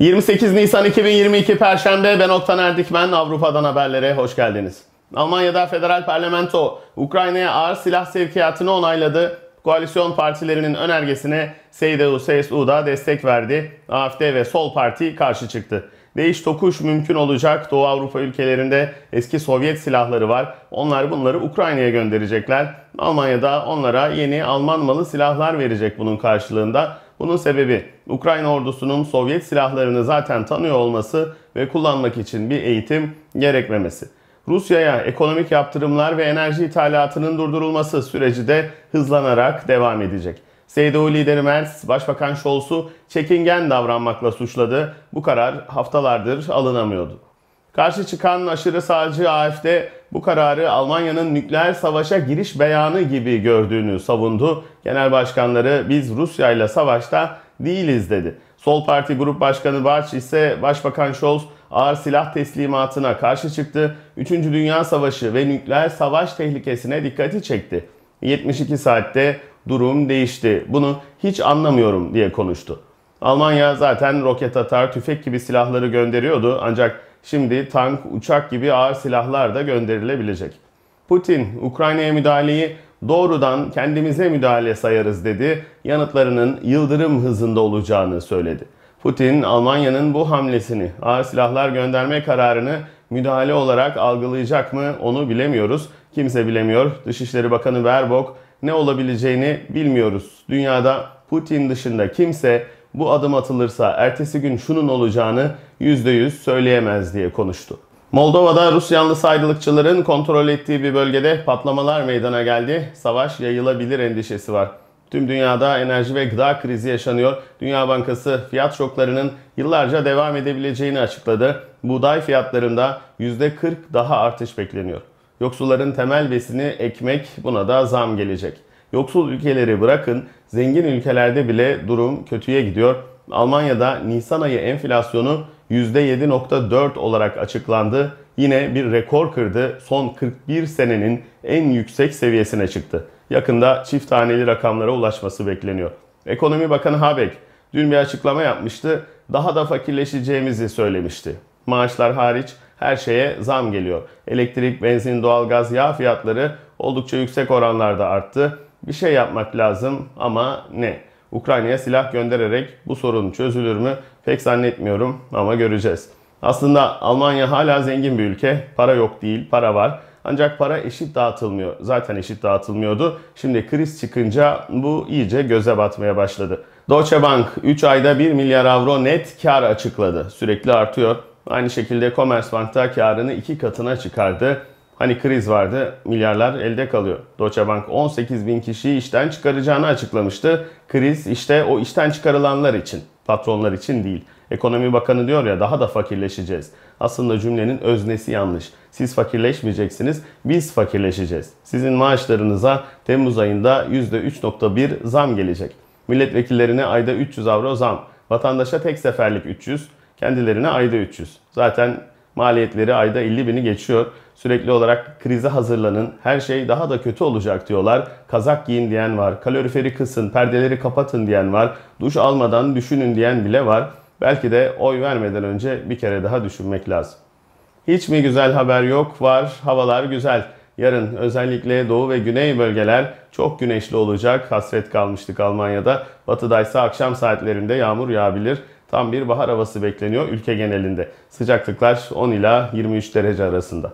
28 Nisan 2022 Perşembe ben Oktan Erdikmen Avrupa'dan haberlere hoş geldiniz. Almanya'da federal parlamento Ukrayna'ya ağır silah sevkiyatını onayladı. Koalisyon partilerinin önergesine CDU-CSU da destek verdi. AFD ve Sol Parti karşı çıktı. Değiş tokuş mümkün olacak. Doğu Avrupa ülkelerinde eski Sovyet silahları var. Onlar bunları Ukrayna'ya gönderecekler. Almanya'da onlara yeni Alman malı silahlar verecek bunun karşılığında. Bunun sebebi Ukrayna ordusunun Sovyet silahlarını zaten tanıyor olması ve kullanmak için bir eğitim gerekmemesi. Rusya'ya ekonomik yaptırımlar ve enerji ithalatının durdurulması süreci de hızlanarak devam edecek. CDU lideri Merz, Başbakan Scholz'u çekingen davranmakla suçladı. Bu karar haftalardır alınamıyordu. Karşı çıkan aşırı sağcı AFD bu kararı Almanya'nın nükleer savaşa giriş beyanı gibi gördüğünü savundu. Genel başkanları biz Rusya ile savaşta değiliz dedi. Sol Parti Grup Başkanı Barç ise Başbakan Scholz ağır silah teslimatına karşı çıktı. Üçüncü Dünya Savaşı ve nükleer savaş tehlikesine dikkati çekti. 72 saatte durum değişti. Bunu hiç anlamıyorum diye konuştu. Almanya zaten roket atar, tüfek gibi silahları gönderiyordu ancak Şimdi tank, uçak gibi ağır silahlar da gönderilebilecek. Putin, Ukrayna'ya müdahaleyi doğrudan kendimize müdahale sayarız dedi. Yanıtlarının yıldırım hızında olacağını söyledi. Putin, Almanya'nın bu hamlesini, ağır silahlar gönderme kararını müdahale olarak algılayacak mı onu bilemiyoruz. Kimse bilemiyor. Dışişleri Bakanı Baerbock ne olabileceğini bilmiyoruz. Dünyada Putin dışında kimse bu adım atılırsa ertesi gün şunun olacağını %100 söyleyemez diye konuştu. Moldova'da Rus yanlısı aydılıkçıların kontrol ettiği bir bölgede patlamalar meydana geldi. Savaş yayılabilir endişesi var. Tüm dünyada enerji ve gıda krizi yaşanıyor. Dünya Bankası fiyat şoklarının yıllarca devam edebileceğini açıkladı. Buğday fiyatlarında %40 daha artış bekleniyor. Yoksulların temel besini ekmek buna da zam gelecek. Yoksul ülkeleri bırakın zengin ülkelerde bile durum kötüye gidiyor. Almanya'da Nisan ayı enflasyonu %7.4 olarak açıklandı. Yine bir rekor kırdı. Son 41 senenin en yüksek seviyesine çıktı. Yakında çift taneli rakamlara ulaşması bekleniyor. Ekonomi Bakanı Habeck dün bir açıklama yapmıştı. Daha da fakirleşeceğimizi söylemişti. Maaşlar hariç her şeye zam geliyor. Elektrik, benzin, doğalgaz, yağ fiyatları oldukça yüksek oranlarda arttı bir şey yapmak lazım ama ne? Ukrayna'ya silah göndererek bu sorun çözülür mü? Pek zannetmiyorum ama göreceğiz. Aslında Almanya hala zengin bir ülke. Para yok değil, para var. Ancak para eşit dağıtılmıyor. Zaten eşit dağıtılmıyordu. Şimdi kriz çıkınca bu iyice göze batmaya başladı. Deutsche Bank 3 ayda 1 milyar avro net kar açıkladı. Sürekli artıyor. Aynı şekilde da karını 2 katına çıkardı. Hani kriz vardı, milyarlar elde kalıyor. Deutsche Bank 18 bin kişiyi işten çıkaracağını açıklamıştı. Kriz işte o işten çıkarılanlar için, patronlar için değil. Ekonomi Bakanı diyor ya daha da fakirleşeceğiz. Aslında cümlenin öznesi yanlış. Siz fakirleşmeyeceksiniz, biz fakirleşeceğiz. Sizin maaşlarınıza Temmuz ayında %3.1 zam gelecek. Milletvekillerine ayda 300 avro zam. Vatandaşa tek seferlik 300, kendilerine ayda 300. Zaten maliyetleri ayda 50 bini geçiyor. Sürekli olarak krize hazırlanın. Her şey daha da kötü olacak diyorlar. Kazak giyin diyen var. Kaloriferi kısın, perdeleri kapatın diyen var. Duş almadan düşünün diyen bile var. Belki de oy vermeden önce bir kere daha düşünmek lazım. Hiç mi güzel haber yok? Var. Havalar güzel. Yarın özellikle doğu ve güney bölgeler çok güneşli olacak. Hasret kalmıştık Almanya'da. Batıda ise akşam saatlerinde yağmur yağabilir. Tam bir bahar havası bekleniyor ülke genelinde. Sıcaklıklar 10 ila 23 derece arasında.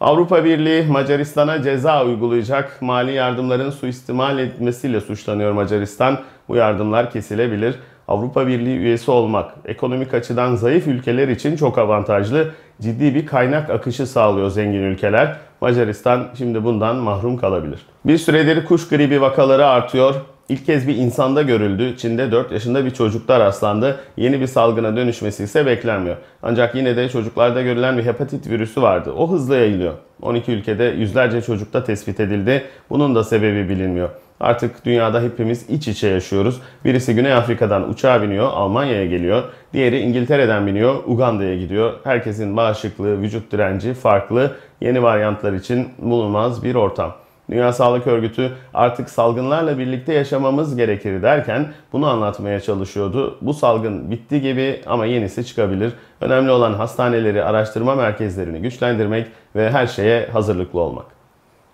Avrupa Birliği Macaristan'a ceza uygulayacak. Mali yardımların suistimal edilmesiyle suçlanıyor Macaristan. Bu yardımlar kesilebilir. Avrupa Birliği üyesi olmak ekonomik açıdan zayıf ülkeler için çok avantajlı. Ciddi bir kaynak akışı sağlıyor zengin ülkeler. Macaristan şimdi bundan mahrum kalabilir. Bir süredir kuş gribi vakaları artıyor. İlk kez bir insanda görüldü. Çin'de 4 yaşında bir çocukta rastlandı. Yeni bir salgına dönüşmesi ise beklenmiyor. Ancak yine de çocuklarda görülen bir hepatit virüsü vardı. O hızla yayılıyor. 12 ülkede yüzlerce çocukta tespit edildi. Bunun da sebebi bilinmiyor. Artık dünyada hepimiz iç içe yaşıyoruz. Birisi Güney Afrika'dan uçağa biniyor, Almanya'ya geliyor. Diğeri İngiltere'den biniyor, Uganda'ya gidiyor. Herkesin bağışıklığı, vücut direnci farklı. Yeni varyantlar için bulunmaz bir ortam. Dünya Sağlık Örgütü artık salgınlarla birlikte yaşamamız gerekir derken bunu anlatmaya çalışıyordu. Bu salgın bitti gibi ama yenisi çıkabilir. Önemli olan hastaneleri, araştırma merkezlerini güçlendirmek ve her şeye hazırlıklı olmak.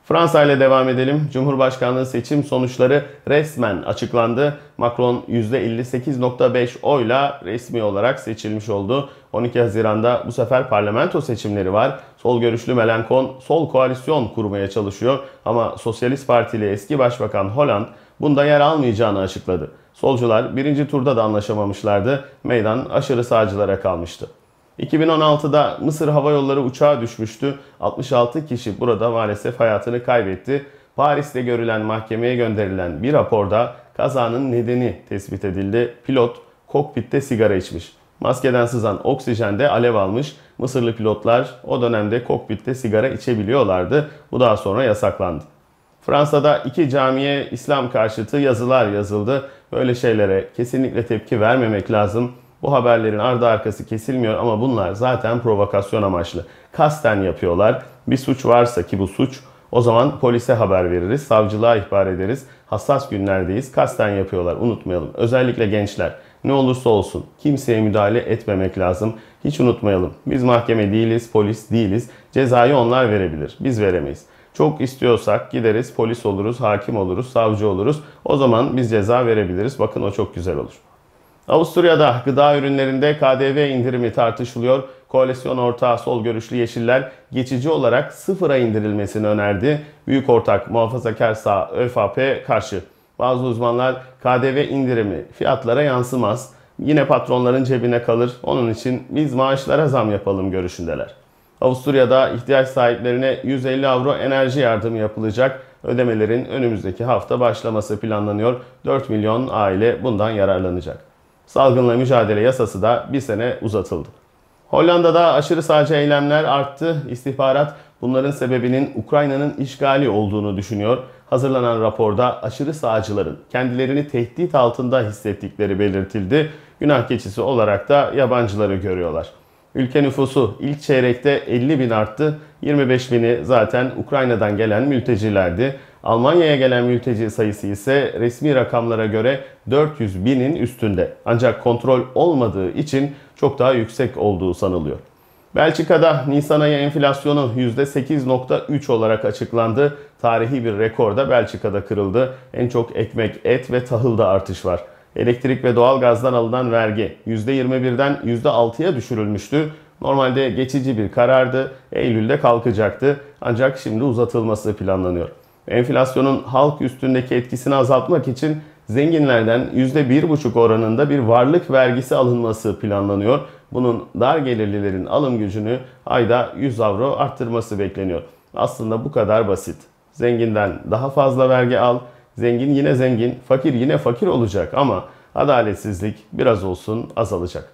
Fransa ile devam edelim. Cumhurbaşkanlığı seçim sonuçları resmen açıklandı. Macron %58.5 oyla resmi olarak seçilmiş oldu. 12 Haziran'da bu sefer parlamento seçimleri var. Sol görüşlü Melenkon sol koalisyon kurmaya çalışıyor ama Sosyalist Partili eski başbakan Hollande bunda yer almayacağını açıkladı. Solcular birinci turda da anlaşamamışlardı. Meydan aşırı sağcılara kalmıştı. 2016'da Mısır Hava Yolları uçağa düşmüştü. 66 kişi burada maalesef hayatını kaybetti. Paris'te görülen mahkemeye gönderilen bir raporda kazanın nedeni tespit edildi. Pilot kokpitte sigara içmiş. Maskeden sızan oksijen de alev almış. Mısırlı pilotlar o dönemde kokpitte sigara içebiliyorlardı. Bu daha sonra yasaklandı. Fransa'da iki camiye İslam karşıtı yazılar yazıldı. Böyle şeylere kesinlikle tepki vermemek lazım. Bu haberlerin ardı arkası kesilmiyor ama bunlar zaten provokasyon amaçlı. Kasten yapıyorlar. Bir suç varsa ki bu suç o zaman polise haber veririz, savcılığa ihbar ederiz. Hassas günlerdeyiz. Kasten yapıyorlar. Unutmayalım. Özellikle gençler. Ne olursa olsun kimseye müdahale etmemek lazım. Hiç unutmayalım. Biz mahkeme değiliz, polis değiliz. Cezayı onlar verebilir. Biz veremeyiz. Çok istiyorsak gideriz, polis oluruz, hakim oluruz, savcı oluruz. O zaman biz ceza verebiliriz. Bakın o çok güzel olur. Avusturya'da gıda ürünlerinde KDV indirimi tartışılıyor. Koalisyon ortağı sol görüşlü Yeşiller geçici olarak sıfıra indirilmesini önerdi. Büyük ortak muhafazakar sağ ÖFAP karşı. Bazı uzmanlar KDV indirimi fiyatlara yansımaz. Yine patronların cebine kalır. Onun için biz maaşlara zam yapalım görüşündeler. Avusturya'da ihtiyaç sahiplerine 150 avro enerji yardımı yapılacak. Ödemelerin önümüzdeki hafta başlaması planlanıyor. 4 milyon aile bundan yararlanacak. Salgınla mücadele yasası da bir sene uzatıldı. Hollanda'da aşırı sağcı eylemler arttı. İstihbarat bunların sebebinin Ukrayna'nın işgali olduğunu düşünüyor. Hazırlanan raporda aşırı sağcıların kendilerini tehdit altında hissettikleri belirtildi. Günah keçisi olarak da yabancıları görüyorlar. Ülke nüfusu ilk çeyrekte 50 bin arttı. 25 bini zaten Ukrayna'dan gelen mültecilerdi. Almanya'ya gelen mülteci sayısı ise resmi rakamlara göre 400 binin üstünde. Ancak kontrol olmadığı için çok daha yüksek olduğu sanılıyor. Belçika'da Nisan ayı enflasyonu %8.3 olarak açıklandı. Tarihi bir rekorda Belçika'da kırıldı. En çok ekmek, et ve tahılda artış var. Elektrik ve doğalgazdan alınan vergi %21'den %6'ya düşürülmüştü. Normalde geçici bir karardı. Eylül'de kalkacaktı. Ancak şimdi uzatılması planlanıyor enflasyonun halk üstündeki etkisini azaltmak için zenginlerden %1,5 oranında bir varlık vergisi alınması planlanıyor. Bunun dar gelirlilerin alım gücünü ayda 100 avro arttırması bekleniyor. Aslında bu kadar basit. Zenginden daha fazla vergi al, zengin yine zengin, fakir yine fakir olacak ama adaletsizlik biraz olsun azalacak.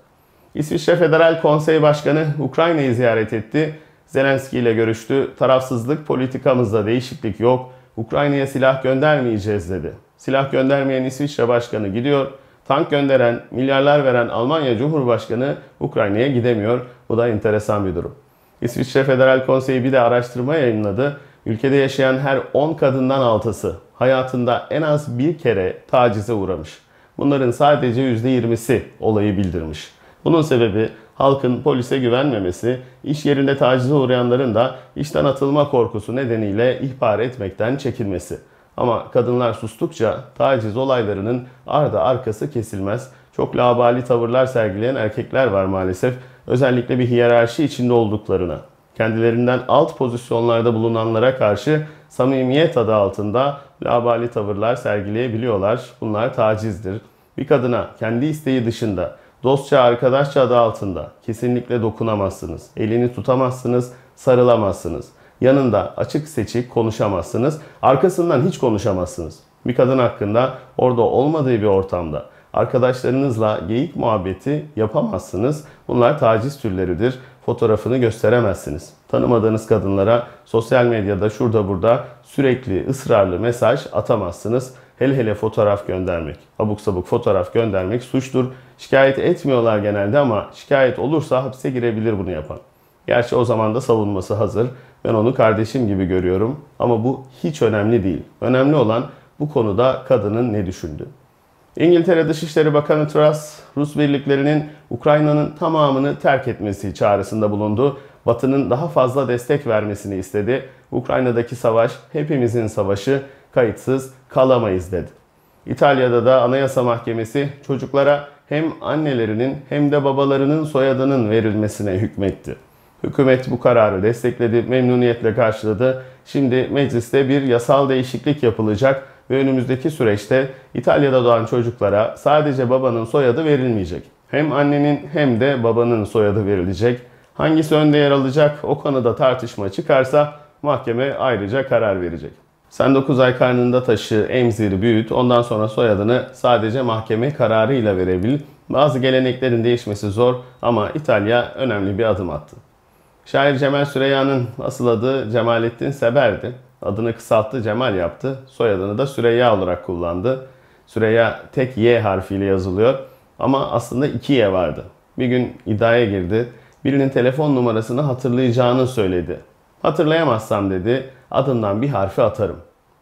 İsviçre Federal Konsey Başkanı Ukrayna'yı ziyaret etti. Zelenski ile görüştü. Tarafsızlık politikamızda değişiklik yok. Ukrayna'ya silah göndermeyeceğiz dedi. Silah göndermeyen İsviçre Başkanı gidiyor. Tank gönderen, milyarlar veren Almanya Cumhurbaşkanı Ukrayna'ya gidemiyor. Bu da enteresan bir durum. İsviçre Federal Konseyi bir de araştırma yayınladı. Ülkede yaşayan her 10 kadından 6'sı hayatında en az bir kere tacize uğramış. Bunların sadece %20'si olayı bildirmiş. Bunun sebebi halkın polise güvenmemesi, iş yerinde tacize uğrayanların da işten atılma korkusu nedeniyle ihbar etmekten çekilmesi. Ama kadınlar sustukça taciz olaylarının ardı arkası kesilmez. Çok labali tavırlar sergileyen erkekler var maalesef. Özellikle bir hiyerarşi içinde olduklarına. Kendilerinden alt pozisyonlarda bulunanlara karşı samimiyet adı altında labali tavırlar sergileyebiliyorlar. Bunlar tacizdir. Bir kadına kendi isteği dışında Dostça arkadaşça adı altında kesinlikle dokunamazsınız, elini tutamazsınız, sarılamazsınız. Yanında açık seçik konuşamazsınız, arkasından hiç konuşamazsınız. Bir kadın hakkında orada olmadığı bir ortamda arkadaşlarınızla geyik muhabbeti yapamazsınız. Bunlar taciz türleridir. Fotoğrafını gösteremezsiniz. Tanımadığınız kadınlara sosyal medyada şurada burada sürekli ısrarlı mesaj atamazsınız. Hele hele fotoğraf göndermek, abuk sabuk fotoğraf göndermek suçtur. Şikayet etmiyorlar genelde ama şikayet olursa hapse girebilir bunu yapan. Gerçi o zaman da savunması hazır. Ben onu kardeşim gibi görüyorum ama bu hiç önemli değil. Önemli olan bu konuda kadının ne düşündü. İngiltere Dışişleri Bakanı Truss, Rus birliklerinin Ukrayna'nın tamamını terk etmesi çağrısında bulundu. Batı'nın daha fazla destek vermesini istedi. Ukrayna'daki savaş hepimizin savaşı, kayıtsız kalamayız dedi. İtalya'da da Anayasa Mahkemesi çocuklara hem annelerinin hem de babalarının soyadının verilmesine hükmetti. Hükümet bu kararı destekledi, memnuniyetle karşıladı. Şimdi mecliste bir yasal değişiklik yapılacak ve önümüzdeki süreçte İtalya'da doğan çocuklara sadece babanın soyadı verilmeyecek. Hem annenin hem de babanın soyadı verilecek. Hangisi önde yer alacak o konuda tartışma çıkarsa mahkeme ayrıca karar verecek. Sen 9 ay karnında taşı, emzir, büyüt. Ondan sonra soyadını sadece mahkeme kararıyla verebil. Bazı geleneklerin değişmesi zor ama İtalya önemli bir adım attı. Şair Cemal Süreyya'nın asıl adı Cemalettin Seber'di. Adını kısalttı Cemal yaptı. Soyadını da Süreyya olarak kullandı. Süreyya tek Y harfiyle yazılıyor ama aslında iki Y vardı. Bir gün iddiaya girdi. Birinin telefon numarasını hatırlayacağını söyledi. Hatırlayamazsam dedi, adından bir harfi atarım.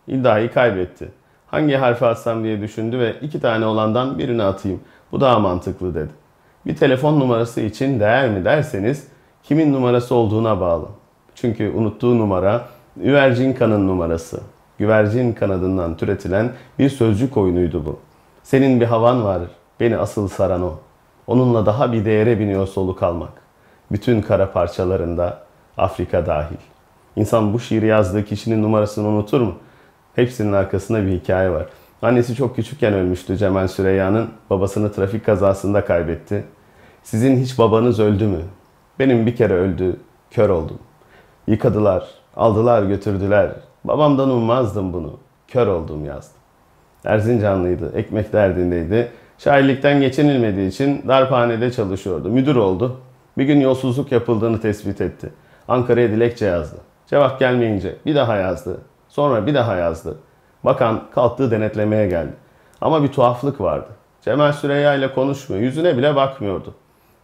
İddiayı kaybetti. Hangi harfi atsam diye düşündü ve iki tane olandan birini atayım. Bu daha mantıklı dedi. Bir telefon numarası için değer mi derseniz kimin numarası olduğuna bağlı. Çünkü unuttuğu numara üvercin kanın numarası. Güvercin kanadından türetilen bir sözcük oyunuydu bu. Senin bir havan var, beni asıl saran o. Onunla daha bir değere biniyor soluk almak. Bütün kara parçalarında Afrika dahil. İnsan bu şiiri yazdığı kişinin numarasını unutur mu? Hepsinin arkasında bir hikaye var. Annesi çok küçükken ölmüştü Cemal Süreyya'nın. Babasını trafik kazasında kaybetti. Sizin hiç babanız öldü mü? Benim bir kere öldü, kör oldum. Yıkadılar, aldılar götürdüler. Babamdan ummazdım bunu. Kör oldum yazdım. Erzincanlıydı, ekmek derdindeydi. Şairlikten geçinilmediği için darphanede çalışıyordu. Müdür oldu. Bir gün yolsuzluk yapıldığını tespit etti. Ankara'ya dilekçe yazdı. Cevap gelmeyince bir daha yazdı. Sonra bir daha yazdı. Bakan kalktı denetlemeye geldi. Ama bir tuhaflık vardı. Cemal Süreyya ile konuşmuyor, yüzüne bile bakmıyordu.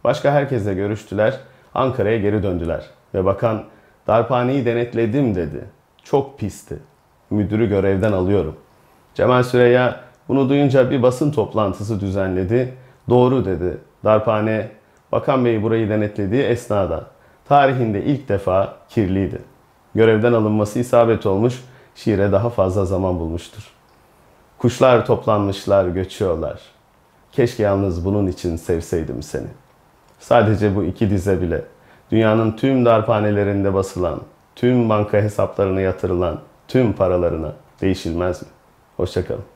Başka herkesle görüştüler, Ankara'ya geri döndüler. Ve bakan darphaneyi denetledim dedi. Çok pisti. Müdürü görevden alıyorum. Cemal Süreyya bunu duyunca bir basın toplantısı düzenledi. Doğru dedi. Darphane, Bakan beyi burayı denetlediği esnada tarihinde ilk defa kirliydi. Görevden alınması isabet olmuş, şiire daha fazla zaman bulmuştur. Kuşlar toplanmışlar, göçüyorlar. Keşke yalnız bunun için sevseydim seni. Sadece bu iki dize bile dünyanın tüm darphanelerinde basılan, tüm banka hesaplarına yatırılan tüm paralarına değişilmez mi? Hoşçakalın.